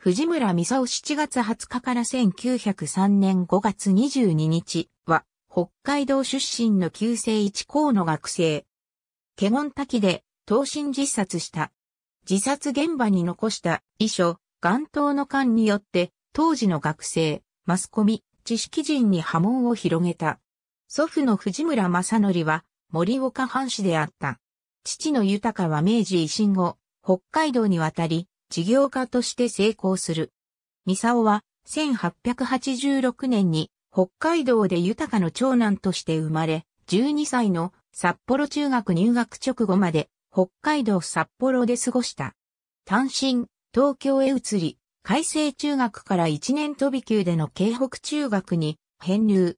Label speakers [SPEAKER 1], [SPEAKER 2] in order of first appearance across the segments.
[SPEAKER 1] 藤村美沙夫7月20日から1903年5月22日は、北海道出身の旧姓一校の学生。ゴン滝で、投身自殺した。自殺現場に残した遺書、眼頭の間によって、当時の学生、マスコミ、知識人に波紋を広げた。祖父の藤村正則は、森岡藩士であった。父の豊は明治維新後、北海道に渡り、事業家として成功する。ミサオは1886年に北海道で豊かの長男として生まれ、12歳の札幌中学入学直後まで北海道札幌で過ごした。単身、東京へ移り、海星中学から1年飛び級での京北中学に編入。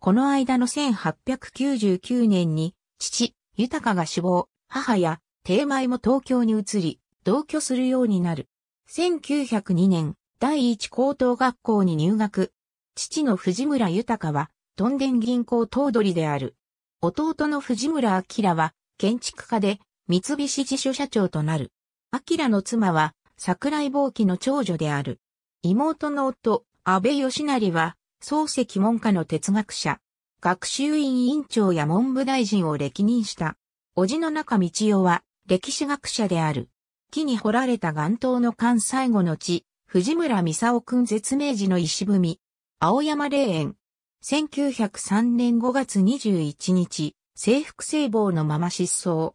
[SPEAKER 1] この間の1899年に、父、豊が死亡、母や、定米も東京に移り、同居するようになる。1902年、第一高等学校に入学。父の藤村豊は、東電銀行頭取である。弟の藤村明は、建築家で、三菱自所社長となる。明の妻は、桜井坊記の長女である。妹の夫、安倍義成は、漱石門下の哲学者、学習院院長や文部大臣を歴任した。叔父の中道夫は、歴史学者である。木に掘られた岩頭の間最後の地、藤村美く君絶命時の石踏み、青山霊園。1903年5月21日、制服制防のまま失踪。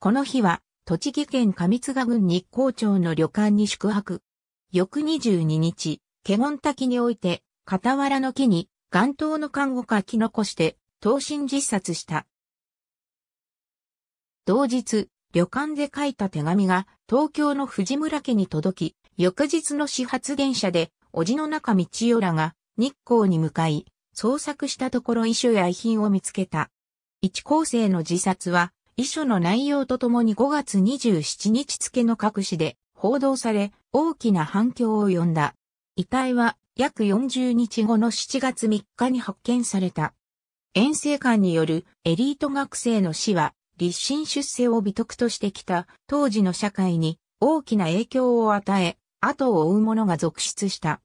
[SPEAKER 1] この日は、栃木県上津賀郡日光町の旅館に宿泊。翌22日、華厳滝において、傍らの木に、岩頭の看護書き残して、投身自殺した。同日、旅館で書いた手紙が東京の藤村家に届き、翌日の始発電車で、おじの中道代らが日光に向かい、捜索したところ遺書や遺品を見つけた。一高生の自殺は、遺書の内容とともに5月27日付の各紙で報道され、大きな反響を呼んだ。遺体は約40日後の7月3日に発見された。遠征官によるエリート学生の死は立身出世を美徳としてきた当時の社会に大きな影響を与え、後を追う者が続出した。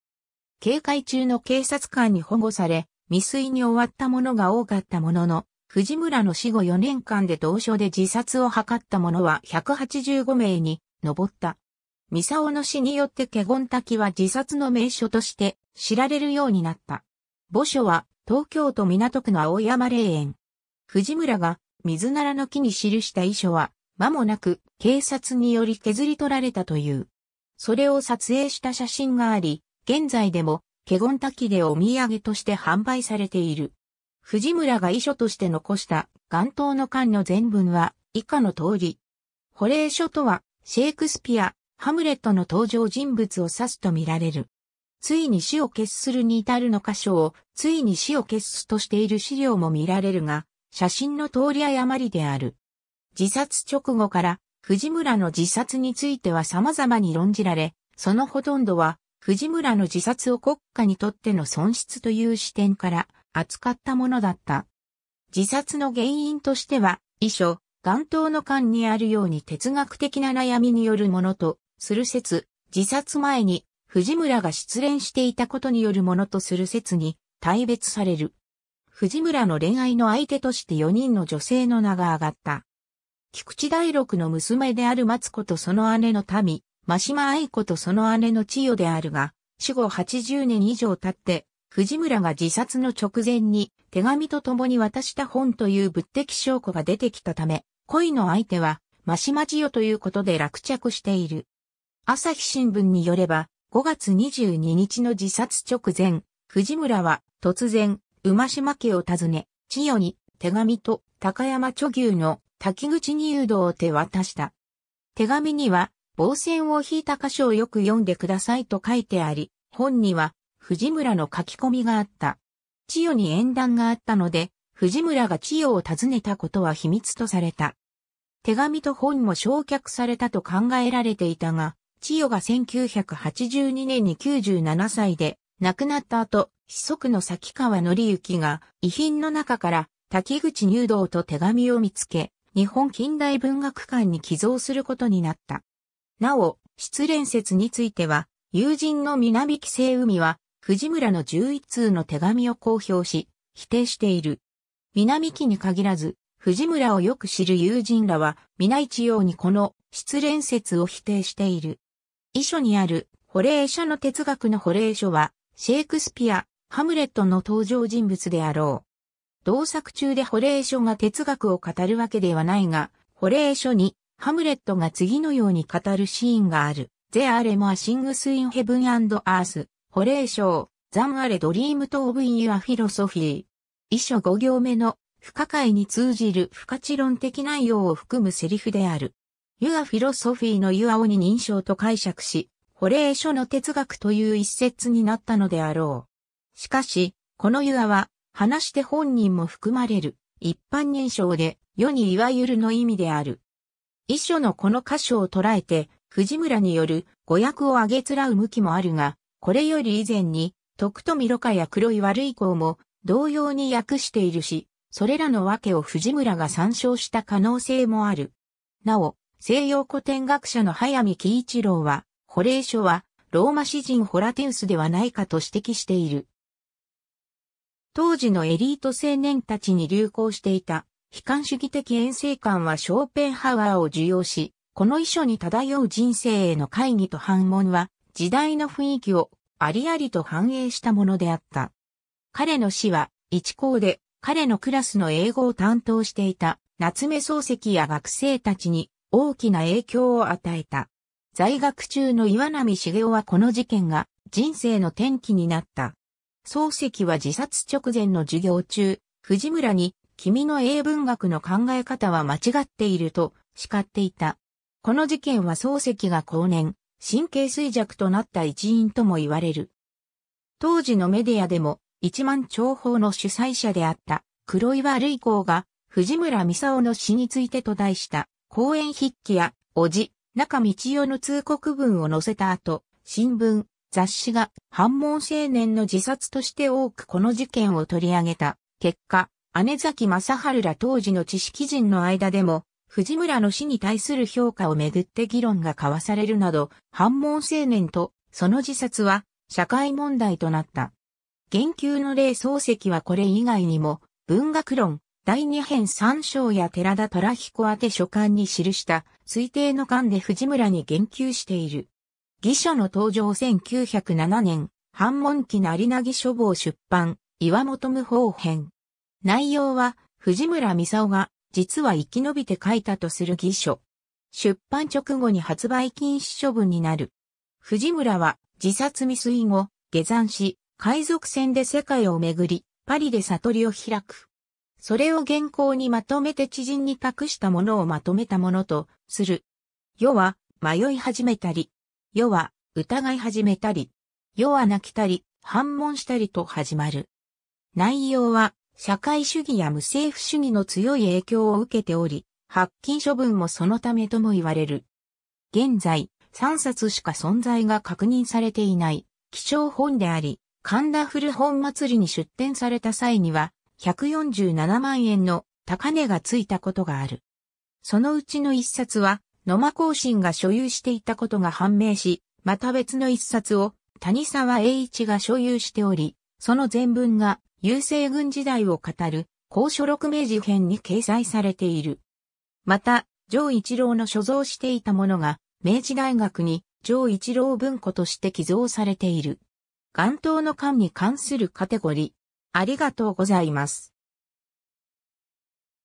[SPEAKER 1] 警戒中の警察官に保護され、未遂に終わった者が多かったものの、藤村の死後4年間で同所で自殺を図った者は185名に上った。ミサオの死によって華厳滝は自殺の名所として知られるようになった。墓所は東京都港区の青山霊園。藤村が水ならの木に記した遺書は、間もなく警察により削り取られたという。それを撮影した写真があり、現在でも、ケゴン滝でお土産として販売されている。藤村が遺書として残した元頭の巻の全文は以下の通り。保冷書とは、シェイクスピア、ハムレットの登場人物を指すと見られる。ついに死を決するに至るの箇所を、ついに死を決すとしている資料も見られるが、写真の通り誤りである。自殺直後から藤村の自殺については様々に論じられ、そのほとんどは藤村の自殺を国家にとっての損失という視点から扱ったものだった。自殺の原因としては、遺書、眼頭の間にあるように哲学的な悩みによるものと、する説、自殺前に藤村が失恋していたことによるものとする説に、大別される。藤村の恋愛の相手として4人の女性の名が上がった。菊池大六の娘である松子とその姉の民、真島愛子とその姉の千代であるが、死後80年以上経って、藤村が自殺の直前に手紙と共に渡した本という物的証拠が出てきたため、恋の相手は、真島千代ということで落着している。朝日新聞によれば、5月22日の自殺直前、藤村は突然、馬島家を訪ね、千代に手紙と高山著牛の滝口入道を手渡した。手紙には、防線を引いた箇所をよく読んでくださいと書いてあり、本には藤村の書き込みがあった。千代に縁談があったので、藤村が千代を訪ねたことは秘密とされた。手紙と本も焼却されたと考えられていたが、千代が1982年に97歳で亡くなった後、息の先川則之が遺品の中から滝口入道と手紙を見つけ、日本近代文学館に寄贈することになった。なお、失恋説については、友人の南紀生海は、藤村の11通の手紙を公表し、否定している。南紀に限らず、藤村をよく知る友人らは、皆一様にこの失恋説を否定している。遺書にある、保冷者の哲学の保冷書は、シェイクスピア、ハムレットの登場人物であろう。同作中でホレーショが哲学を語るわけではないが、ホレーショにハムレットが次のように語るシーンがある。ゼアレモアシングスインヘブンアンドアース、ホレーショザンアレドリームトーブインユアフィロソフィー。遺書5行目の不可解に通じる不可知論的内容を含むセリフである。ユアフィロソフィーのユアオに認証と解釈し、ホレーショの哲学という一節になったのであろう。しかし、このユアは、話して本人も含まれる、一般認証で、世にいわゆるの意味である。遺書のこの箇所を捉えて、藤村による語訳を挙げつらう向きもあるが、これより以前に、徳富ろ過や黒い悪い子も同様に訳しているし、それらの訳を藤村が参照した可能性もある。なお、西洋古典学者の早見喜一郎は、保霊書はローマ詩人ホラテウスではないかと指摘している。当時のエリート青年たちに流行していた、悲観主義的遠征感はショーペンハワーを受容し、この遺書に漂う人生への会議と反問は、時代の雰囲気をありありと反映したものであった。彼の死は、一校で彼のクラスの英語を担当していた夏目漱石や学生たちに大きな影響を与えた。在学中の岩波茂雄はこの事件が人生の転機になった漱石は自殺直前の授業中、藤村に、君の英文学の考え方は間違っていると叱っていた。この事件は漱石が後年、神経衰弱となった一因とも言われる。当時のメディアでも、一万長法の主催者であった黒岩類光が藤村美沙の死についてと題した講演筆記や、おじ、中道代の通告文を載せた後、新聞、雑誌が反問青年の自殺として多くこの事件を取り上げた結果、姉崎正春ら当時の知識人の間でも、藤村の死に対する評価をめぐって議論が交わされるなど、反問青年とその自殺は社会問題となった。言及の例漱石はこれ以外にも、文学論、第二編三章や寺田虎彦宛書簡に記した推定の間で藤村に言及している。義書の登場1907年、反問期成なぎ書房出版、岩本無法編。内容は、藤村美夫が、実は生き延びて書いたとする義書。出版直後に発売禁止処分になる。藤村は、自殺未遂後、下山し、海賊船で世界を巡り、パリで悟りを開く。それを原稿にまとめて知人に託したものをまとめたものとする。世は迷い始めたり、世は、疑い始めたり、世は泣きたり、反問したりと始まる。内容は、社会主義や無政府主義の強い影響を受けており、発禁処分もそのためとも言われる。現在、3冊しか存在が確認されていない、貴重本であり、神田古本祭りに出展された際には、147万円の高値がついたことがある。そのうちの1冊は、野間更新が所有していたことが判明し、また別の一冊を谷沢栄一が所有しており、その全文が優勢軍時代を語る高所録名事編に掲載されている。また、上一郎の所蔵していたものが、明治大学に上一郎文庫として寄贈されている。元頭の間に関するカテゴリー。ありがとうございます。